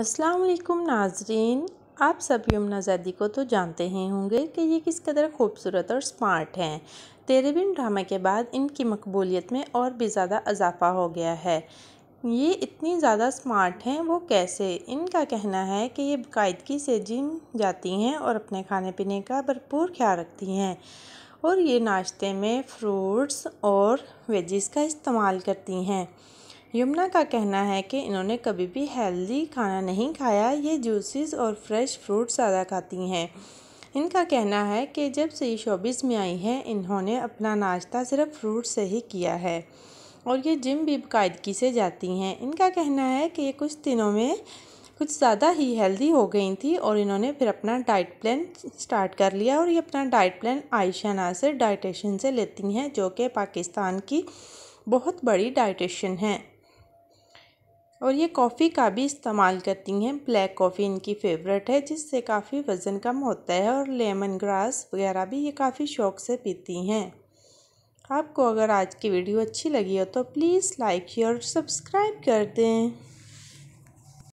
असलकुम नाजरीन आप सब यमुना जैदी को तो जानते ही होंगे कि ये किस कदर खूबसूरत और स्मार्ट हैं तेरे बिन ड्रामे के बाद इनकी मकबूलीत में और भी ज़्यादा अजाफा हो गया है ये इतनी ज़्यादा स्मार्ट हैं वो कैसे इनका कहना है कि ये बाकायदगी से जिम जाती हैं और अपने खाने पीने का भरपूर ख्याल रखती हैं और ये नाश्ते में फ्रूट्स और वेजिस का इस्तेमाल करती हैं यमुना का कहना है कि इन्होंने कभी भी हेल्दी खाना नहीं खाया ये जूसेस और फ्रेश फ्रूट ज़्यादा खाती हैं इनका कहना है कि जब से ये शोबिस में आई हैं इन्होंने अपना नाश्ता सिर्फ फ्रूट से ही किया है और ये जिम भी बायदगी से जाती हैं इनका कहना है कि ये कुछ दिनों में कुछ ज़्यादा ही हेल्दी हो गई थी और इन्होंने फिर अपना डाइट प्लान स्टार्ट कर लिया और ये अपना diet plan Ayesha Nasir dietitian से लेती हैं जो कि पाकिस्तान की बहुत बड़ी डाइटेशन है और ये कॉफ़ी का भी इस्तेमाल करती हैं ब्लैक कॉफ़ी इनकी फेवरेट है जिससे काफ़ी वज़न कम होता है और लेमन ग्रास वगैरह भी ये काफ़ी शौक़ से पीती हैं आपको अगर आज की वीडियो अच्छी लगी हो तो प्लीज़ लाइक और सब्सक्राइब कर दें